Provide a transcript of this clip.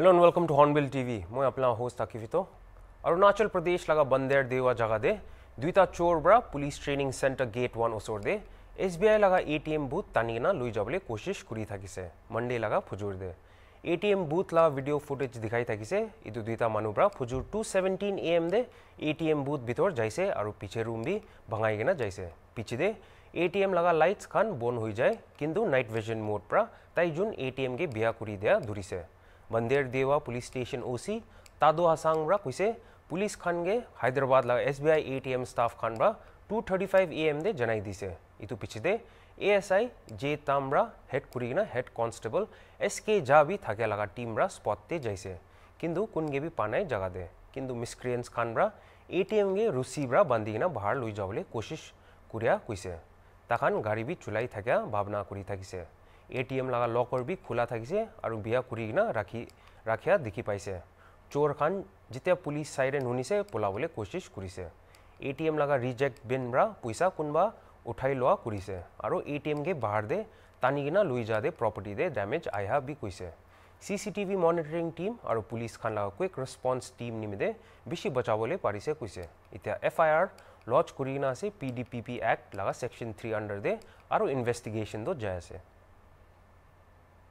hello and welcome to Hornbill TV मैं अपना host अकिफितो Arunachal प्रदेश लगा बंदेर देवा जगह दे दुईटा चोर बड़ा police training centre gate one ओसोर दे एस बी आई लगा ए टी एम बूथ तानिना लुई जाबले कोशिश करी किसे मंडे लगा फुजूर दे ए टी एम बूथ लगा वीडियो फुटेज दिखाई किसे इतु दुईटा मानु बड़ा फुजूर टू सेवेंटीन ए एम दे ए टी एम बूथ भीतर जाइसे और पीछे रूम भी भंगाई गेना जाइसे पीछे दे ए टी एम लगा लाइट्स खान बन हो जाए किंतु नाइट विजन मोड पर तुम जून ए टी एम के बिया कुरी दिया धुरी से बंदेर देवा पुलिस स्टेशन ओसी तादो हसांग ब्रा कुछ पुलिस खान गे हैदराबाद लगा टी एम स्टाफ खान ब्रा ए एम दे जनाई दिसे इतु एस आई जे तामरा हेड कुरिना हेड कांस्टेबल एसके जा भी थाके लगा टीम रा स्पॉट ते जैसे किंतु गे भी है जगह दे किंतु मिसक्रिएंट्स खान टी एम गे रुसी ब्रा ना बाहर लुई जावले कोशिश कुरिया कुइसे तखान गाड़ी भी चुलाई थकिया भावना कुरी से ए टी एम लगा लकर भी खोला थे और बिया खुरी किना राखी राखिया देखी पासे चोर खान जितना पुलिस सैडे नुनी से पोलाव कोशिश कर टी एम लगा रिजेक्ट बेन पैसा क्या उठाई ला कर और ए टी एम के बाहर दे तानी किना लु जा दे प्रपार्टी दे डैमेज आया भी कैसे C C T monitoring team और पुलिस खान लगा क्विक रेसपन्स टीम निमित्ते बेसि बचावे पारिसे कैसे इतना एफ आई आर लंच कर P D P P act लगा सेक्शन थ्री अंडार दे और इन्भेस्टिगेशन तो जाए